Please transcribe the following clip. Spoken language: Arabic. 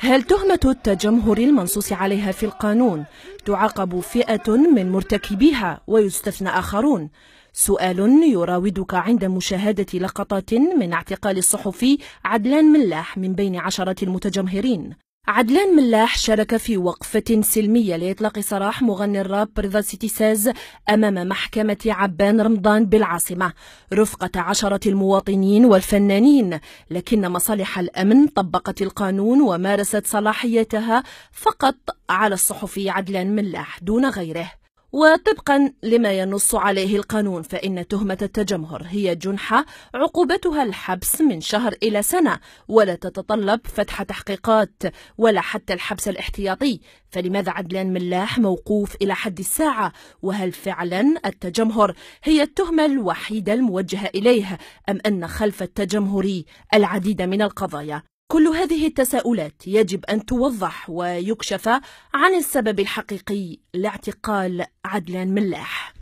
هل تهمة التجمهر المنصوص عليها في القانون تعاقب فئة من مرتكبيها ويستثنى آخرون؟ سؤال يراودك عند مشاهدة لقطات من اعتقال الصحفي عدلان ملاح من بين عشرة المتجمهرين عدلان ملاح شارك في وقفة سلمية لإطلاق سراح مغني الراب رضا ساز أمام محكمة عبان رمضان بالعاصمة رفقة عشرة المواطنين والفنانين لكن مصالح الأمن طبقت القانون ومارست صلاحيتها فقط على الصحفي عدلان ملاح دون غيره وطبقا لما ينص عليه القانون فإن تهمة التجمهر هي جنحة عقوبتها الحبس من شهر إلى سنة ولا تتطلب فتح تحقيقات ولا حتى الحبس الاحتياطي فلماذا عدلان ملاح موقوف إلى حد الساعة وهل فعلا التجمهر هي التهمة الوحيدة الموجهة إليه أم أن خلف التجمهري العديد من القضايا كل هذه التساؤلات يجب أن توضح ويكشف عن السبب الحقيقي لاعتقال عدلان ملاح